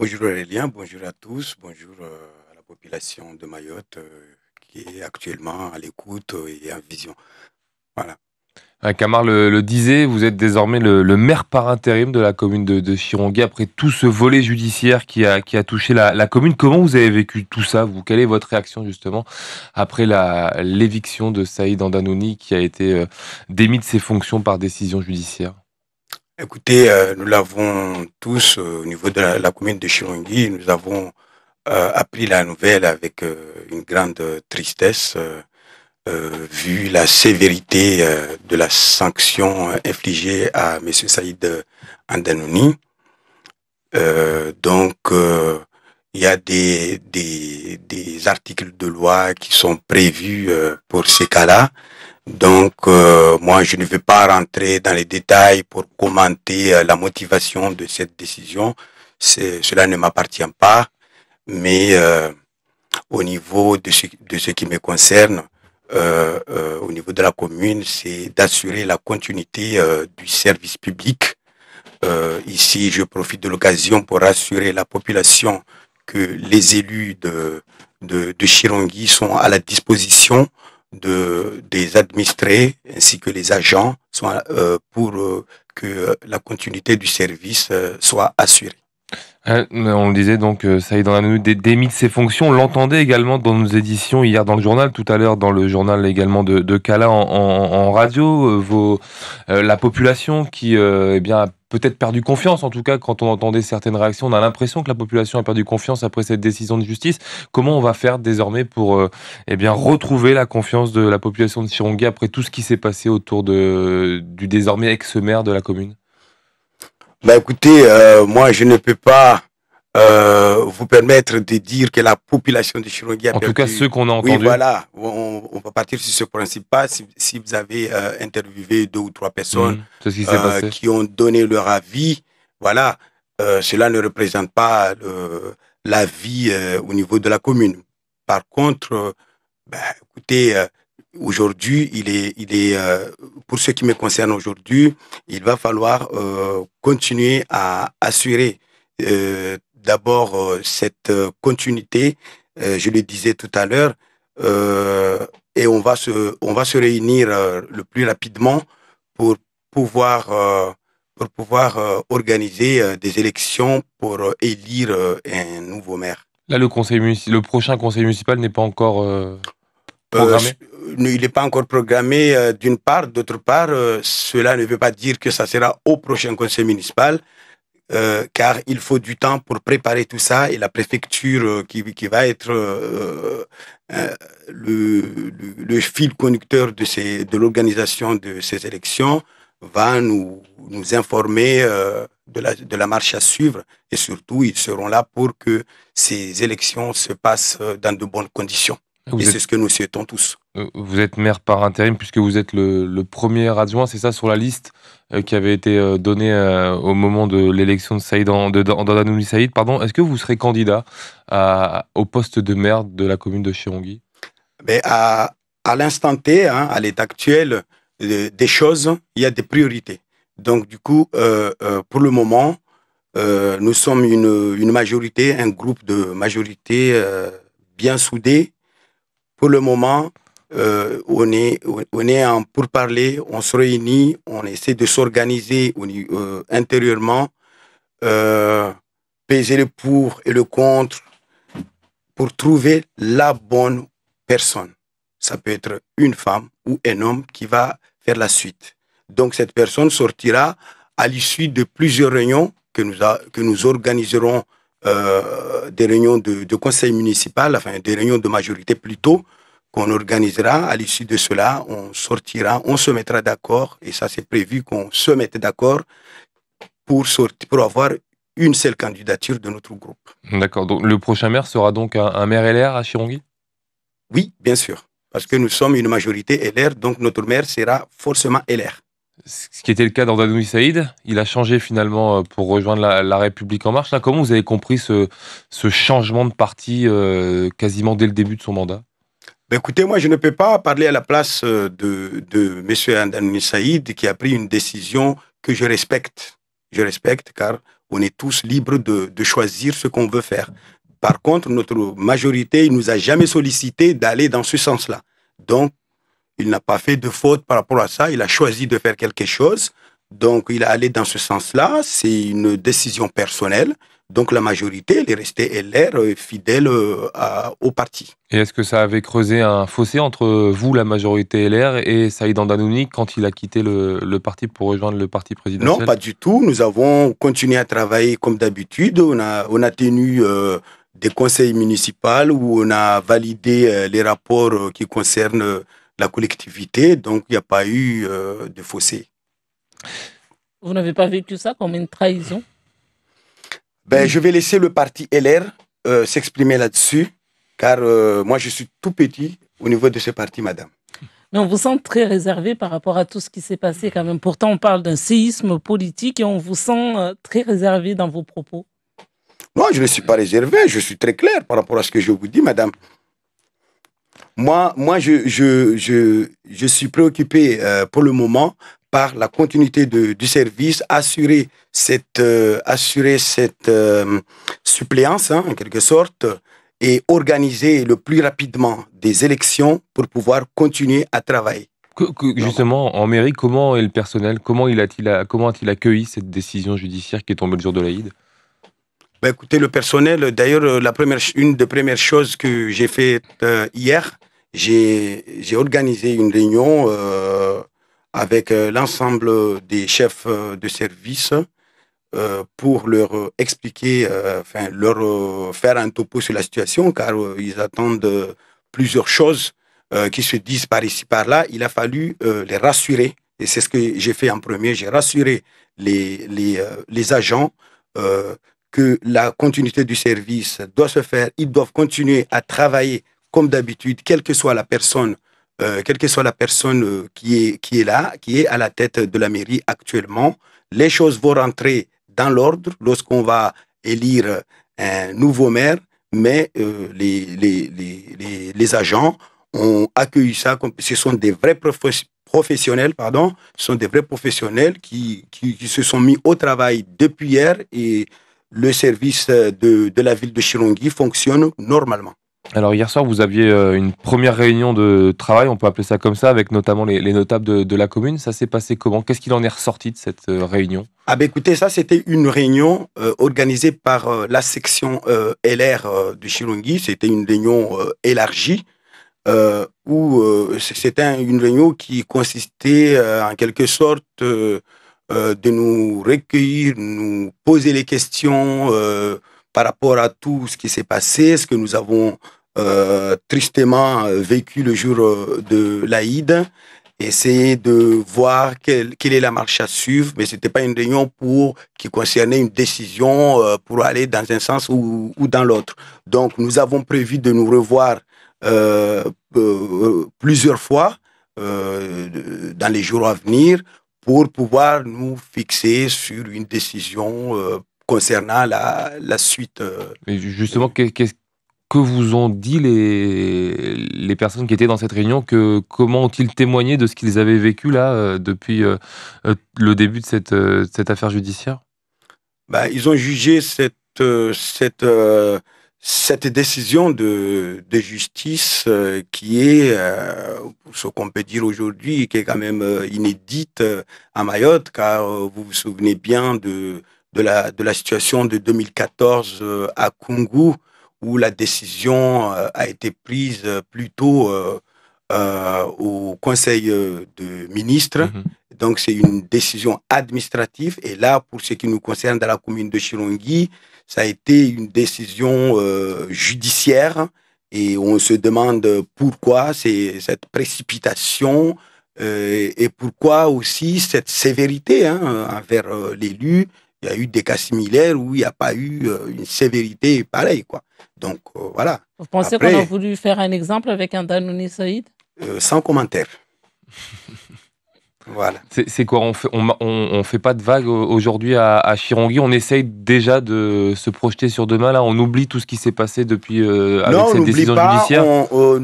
Bonjour Aurélien, bonjour à tous, bonjour euh, à la population de Mayotte euh, qui est actuellement à l'écoute euh, et en vision. Voilà. Camar ah, le, disait, vous êtes désormais le, maire par intérim de la commune de, de après tout ce volet judiciaire qui a, qui a touché la, commune. Comment vous avez vécu tout ça vous, Quelle est votre réaction justement après l'éviction de Saïd Andanouni qui a été démis de ses fonctions par décision judiciaire Écoutez, euh, nous l'avons tous euh, au niveau de la, commune de Chirongui, nous avons euh, appris la nouvelle avec une grande tristesse, vu la sévérité de la sanction infligée à M. Saïd Andanouni. donc, il y a des, articles de loi qui sont prévus pour ces cas-là. Donc, euh, moi, je ne vais pas rentrer dans les détails pour commenter euh, la motivation de cette décision. Cela ne m'appartient pas. Mais euh, au niveau de ce, qui me concerne, au niveau de la commune, c'est d'assurer la continuité du service public. ici, je profite de l'occasion pour assurer la population que les élus de, de, de Chirongui sont à la disposition de, des administrés ainsi que les agents euh, pour euh, que euh, la continuité du service soit assurée on le disait donc, euh, ça est dans la des démis de ses fonctions. On l'entendait également dans nos éditions hier dans le journal, tout à l'heure dans le journal également de, Cala en, radio. Euh, euh, la population qui eh bien, a peut-être perdu confiance, en tout cas quand on entendait certaines réactions, on a l'impression que la population a perdu confiance après cette décision de justice. Comment on va faire désormais pour eh bien, retrouver la confiance de la population de Chirongui après tout ce qui s'est passé autour de, du désormais ex-maire de la commune bah, écoutez, euh, moi je ne peux pas euh, vous permettre de dire que la population de Chirongui a en En tout cas, ceux qu'on a entendus. Oui, voilà, on, va partir sur ce principe-là. Si, vous avez euh, interviewé deux ou trois personnes hmm. qui, ont donné leur avis, voilà, cela ne représente pas l'avis au niveau de la commune. Par contre, bah, écoutez, aujourd'hui, il est, il est euh, pour ce qui me concerne aujourd'hui, il va falloir euh, continuer à assurer euh, d'abord cette continuité. je le disais tout à l'heure, et on va se, on va se réunir le plus rapidement pour pouvoir pour pouvoir organiser des élections pour élire un nouveau maire. Là, le conseil le prochain conseil municipal n'est pas encore programmé il n'est pas encore programmé euh, d'une part. D'autre part, euh, cela ne veut pas dire que ça sera au prochain conseil municipal, euh, car il faut du temps pour préparer tout ça et la préfecture qui, va être le, fil conducteur de, ces, de l'organisation de ces élections va nous, informer de la marche à suivre et surtout ils seront là pour que ces élections se passent dans de bonnes conditions c'est ce que nous souhaitons tous. Euh, vous êtes maire par intérim puisque vous êtes le, premier adjoint, c'est ça, sur la liste euh, qui avait été euh, donnée au moment de l'élection de Saïd, de, Saïd. Pardon. Est-ce que vous serez candidat au poste de maire de la commune de Chirongui Mais À, l'instant T, hein, à l'état actuel des choses, il y a des priorités. Donc du coup, pour le moment, nous sommes une, une, majorité, un groupe de majorité bien soudé pour le moment, euh, on, est, on est en parler. on se réunit, on essaie de s'organiser euh, intérieurement, euh, peser le pour et le contre pour trouver la bonne personne. Ça peut être une femme ou un homme qui va faire la suite. Donc cette personne sortira à l'issue de plusieurs réunions que nous, que nous organiserons euh, des réunions de, conseil municipal, enfin des réunions de majorité plutôt, qu'on organisera. À l'issue de cela, on sortira, on se mettra d'accord, et ça c'est prévu qu'on se mette d'accord pour, pour avoir une seule candidature de notre groupe. D'accord. Donc le prochain maire sera donc un, un maire LR à Chirongui Oui, bien sûr. Parce que nous sommes une majorité LR, donc notre maire sera forcément LR ce qui était le cas d'Andanoui Saïd. Il a changé finalement euh, pour rejoindre la, République en marche. Là, comment vous avez compris ce, changement de parti euh, quasiment dès le début de son mandat ben Écoutez, moi, je ne peux pas parler à la place euh, de, M. Andanoui Saïd qui a pris une décision que je respecte. Je respecte car on est tous libres de, choisir ce qu'on veut faire. Par contre, notre majorité, ne nous a jamais sollicité d'aller dans ce sens-là. Donc, il n'a pas fait de faute par rapport à ça. Il a choisi de faire quelque chose. Donc, il est allé dans ce sens-là. C'est une décision personnelle. Donc, la majorité, elle est restée LR euh, fidèle euh, au parti. Et est-ce que ça avait creusé un fossé entre vous, la majorité LR, et Saïd Andanouni quand il a quitté le, parti pour rejoindre le parti présidentiel Non, pas du tout. Nous avons continué à travailler comme d'habitude. On a, on a tenu. Euh, des conseils municipaux où on a validé les rapports qui concernent la collectivité, donc il n'y a pas eu euh, de fossé. Vous n'avez pas vécu ça comme une trahison ben, Je vais laisser le parti LR euh, s'exprimer là-dessus, car euh, moi je suis tout petit au niveau de ce parti, madame. Mais on vous sent très réservé par rapport à tout ce qui s'est passé quand même. Pourtant, on parle d'un séisme politique et on vous sent très réservé dans vos propos. Non, je ne suis pas réservé, je suis très clair par rapport à ce que je vous dis, madame. Moi, moi je, je, je, suis préoccupé euh, pour le moment par la continuité du service, assurer cette, euh, assurer cette euh, suppléance, hein, en quelque sorte, et organiser le plus rapidement des élections pour pouvoir continuer à travailler. justement, en mairie, comment est le personnel Comment il a-t-il a il accueilli cette décision judiciaire qui est tombée le jour de l'Aïd bah, Écoutez, le personnel, d'ailleurs, la première, une des premières choses que j'ai faites hier, j'ai organisé une réunion euh, avec euh, l'ensemble des chefs euh, de service pour leur expliquer, leur faire un topo sur la situation, car ils attendent plusieurs choses qui se disent par ici, par là. Il a fallu les rassurer, et c'est ce que j'ai fait en premier. J'ai rassuré les, les, les agents que la continuité du service doit se faire. Ils doivent continuer à travailler comme d'habitude, quelle que soit la personne, euh, quelle que soit la personne euh, qui, est, qui est là, qui est à la tête de la mairie actuellement, les choses vont rentrer dans l'ordre lorsqu'on va élire un nouveau maire, mais euh, les, les, les, les, agents ont accueilli ça comme ce sont des vrais professionnels pardon, ce sont des vrais professionnels qui, qui, se sont mis au travail depuis hier et le service de, de la ville de Chirongui fonctionne normalement. Alors hier soir, vous aviez euh, une première réunion de travail, on peut appeler ça comme ça, avec notamment les, notables de, la commune. Ça s'est passé comment Qu'est-ce qu'il en est ressorti de cette euh, réunion Ah ben écoutez, ça c'était une réunion euh, organisée par la section LR du Chirongui. C'était une réunion élargie où c'était une réunion qui consistait en quelque sorte de nous recueillir, nous poser les questions par rapport à tout ce qui s'est passé, ce que nous avons euh, tristement euh, vécu le jour euh, de l'Aïd, essayer de voir quelle, est la marche à suivre, mais ce n'était pas une réunion pour qui concernait une décision pour aller dans un sens ou, dans l'autre. Donc nous avons prévu de nous revoir plusieurs fois dans les jours à venir pour pouvoir nous fixer sur une décision concernant la, suite. justement, qu'est-ce que vous ont dit les, les personnes qui étaient dans cette réunion que, Comment ont-ils témoigné de ce qu'ils avaient vécu là euh, depuis euh, euh, le début de cette, cette affaire judiciaire bah, Ils ont jugé cette, cette, cette décision de, de justice qui est, ce qu'on peut dire aujourd'hui, qui est quand même inédite à Mayotte, car vous vous souvenez bien de, de, la, de la situation de 2014 à Kungu où la décision euh, a été prise euh, plutôt euh, au Conseil de ministre. Mm-hmm. Donc, c'est une décision administrative. Et là, pour ce qui nous concerne dans la commune de Chirongui, ça a été une décision judiciaire. Et on se demande pourquoi cette précipitation et pourquoi aussi cette sévérité hein, envers l'élu. Il y a eu des cas similaires où il n'y a pas eu une sévérité pareille. Quoi. Donc euh, voilà. Vous pensez qu'on a voulu faire un exemple avec un Danouni Saïd euh, Sans commentaire. voilà. C'est quoi On fait, on, fait pas de vague euh, aujourd'hui à, à, Chirongui. On essaye déjà de se projeter sur demain. Là, on oublie tout ce qui s'est passé depuis euh, avec non, cette décision pas,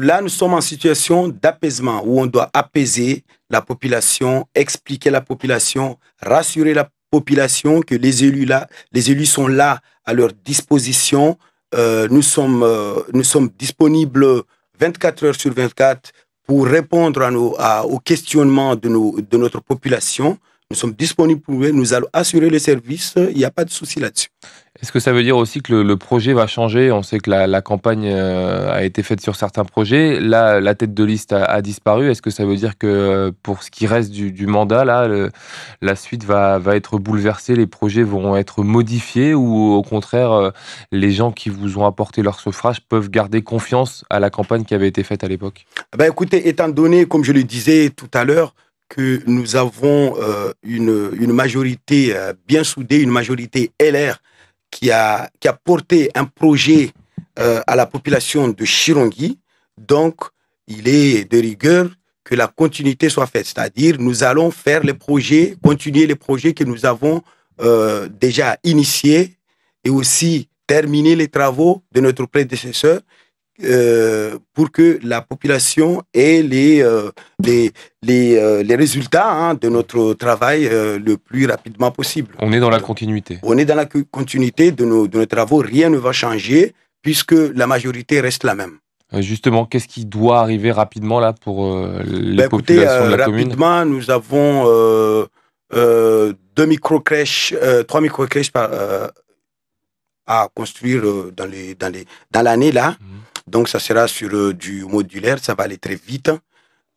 là, nous sommes en situation d'apaisement où on doit apaiser la population, expliquer la population, rassurer la population que les élus là, les élus sont là à leur disposition euh, euh, nous, sommes, disponibles 24 heures sur 24 pour répondre à nos, aux questionnements de notre population. Nous sommes disponibles pour vous, nous allons assurer le service, il n'y a pas de souci là-dessus. Est-ce que ça veut dire aussi que le, projet va changer On sait que la, campagne euh, a été faite sur certains projets. Là, la tête de liste a, disparu. Est-ce que ça veut dire que euh, pour ce qui reste du, mandat, là, la suite va, être bouleversée Les projets vont être modifiés ou au contraire, euh, les gens qui vous ont apporté leur suffrage peuvent garder confiance à la campagne qui avait été faite à l'époque ah ben Écoutez, étant donné, comme je le disais tout à l'heure, que nous avons euh, une, majorité euh, bien soudée, une majorité LR qui a, porté un projet euh, à la population de Chirongui. Donc, il est de rigueur que la continuité soit faite. C'est-à-dire, nous allons faire les projets, continuer les projets que nous avons déjà initiés et aussi terminer les travaux de notre prédécesseur euh, pour que la population ait les, euh, les, les, euh, résultats hein, de notre travail le plus rapidement possible. On est dans la continuité. On est dans la continuité de nos, de nos travaux. Rien ne va changer puisque la majorité reste la même. Justement, qu'est-ce qui doit arriver rapidement là pour les bah, populations de la commune Rapidement, nous avons deux micro trois microcrèches à construire dans les, dans les, dans là. Mhm. Donc, ça sera sur du modulaire, ça va aller très vite.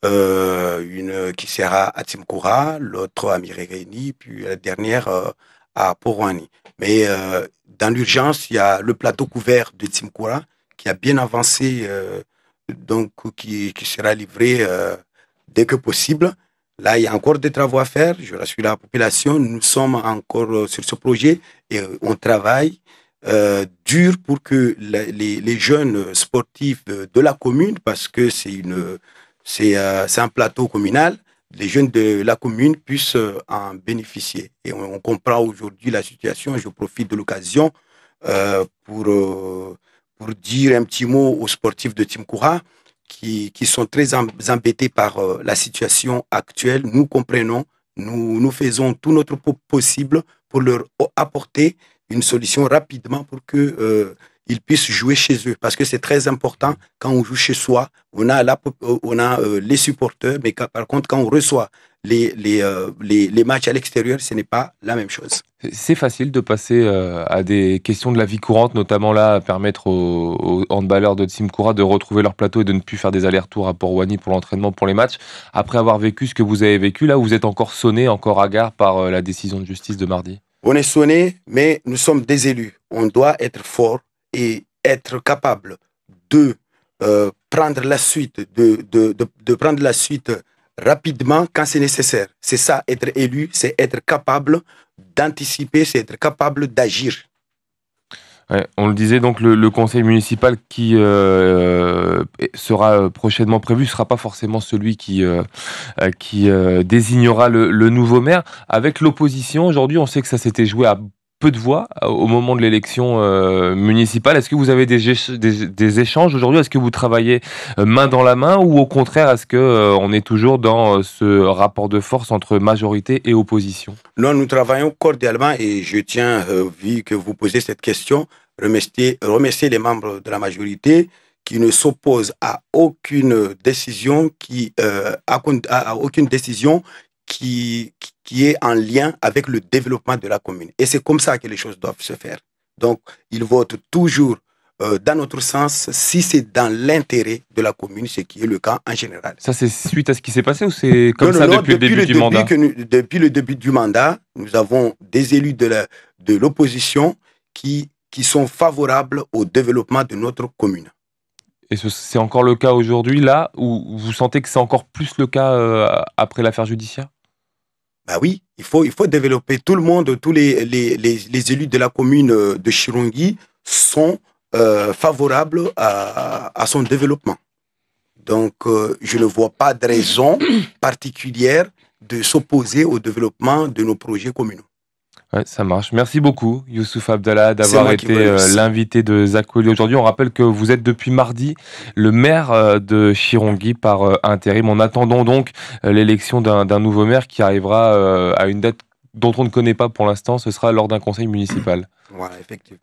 Euh, une qui sera à Timkoura, l'autre à Miregeni, puis la dernière euh, à Porwani. Mais euh, dans l'urgence, il y a le plateau couvert de Timkoura qui a bien avancé, donc qui, sera livré dès que possible. Là, il y a encore des travaux à faire. Je suis la population. Nous sommes encore sur ce projet et on travaille. Euh, dur pour que les, jeunes sportifs de, la commune, parce que c'est une euh, c'est un plateau communal, les jeunes de la commune puissent euh, en bénéficier. Et on, comprend aujourd'hui la situation. Je profite de l'occasion pour, pour dire un petit mot aux sportifs de Timkoura qui, qui sont très embêtés par la situation actuelle. Nous comprenons, nous, nous faisons tout notre possible pour leur apporter une solution rapidement pour que euh, ils puissent jouer chez eux. Parce que c'est très important, quand on joue chez soi, on a, euh, on a euh, les supporters, mais par contre, quand on reçoit les, les, les, matchs à l'extérieur, ce n'est pas la même chose. C'est facile de passer à des questions de la vie courante, notamment là, permettre aux, handballeurs de Tsimkoura de retrouver leur plateau et de ne plus faire des allers-retours à Port-Wani pour l'entraînement, pour les matchs. Après avoir vécu ce que vous avez vécu, là, vous êtes encore sonné, encore à gare, par la décision de justice de mardi on est sonné, mais nous sommes des élus. On doit être fort et être capable de euh, prendre la suite, de, de, prendre la suite rapidement quand c'est nécessaire. C'est ça, être élu, c'est être capable d'anticiper, c'est être capable d'agir on le disait donc le, conseil municipal qui euh, euh, sera prochainement prévu sera pas forcément celui qui euh, qui désignera le, nouveau maire. Avec l'opposition aujourd'hui, on sait que ça s'était joué à peu de voix euh, au moment de l'élection euh, municipale. Est-ce que vous avez des, échanges aujourd'hui Est-ce que vous travaillez euh, main dans la main ou au contraire est-ce qu'on est toujours dans ce rapport de force entre majorité et opposition Non, nous travaillons cordialement et je tiens, vu que vous posez cette question, remercier, remercier les membres de la majorité qui ne s'opposent à aucune décision qui à aucune décision qui, qui est en lien avec le développement de la commune. Et c'est comme ça que les choses doivent se faire. Donc, ils votent toujours euh, dans notre sens si c'est dans l'intérêt de la commune, ce qui est le cas en général. Ça, c'est suite à ce qui s'est passé ou c'est comme ça depuis, le début, du mandat que Depuis le début du mandat, nous avons des élus de l'opposition de qui, qui sont favorables au développement de notre commune. Et c'est encore le cas aujourd'hui, là, où vous sentez que c'est encore plus le cas euh, après l'affaire judiciaire bah oui, il faut, il faut développer. Tout le monde, tous les, les, élus de la commune euh, de Chirongui sont euh, favorables à, son développement. Donc, euh, je ne vois pas de raison particulière de s'opposer au développement de nos projets communaux. Ouais, ça marche. Merci beaucoup, Youssouf Abdallah, d'avoir été euh, l'invité de Zakouli. aujourd'hui. On rappelle que vous êtes depuis mardi le maire euh, de Chirongui par euh, intérim. En attendant donc l'élection d'un nouveau maire qui arrivera à une date dont on ne connaît pas pour l'instant. Ce sera lors d'un conseil municipal. Voilà, effectivement.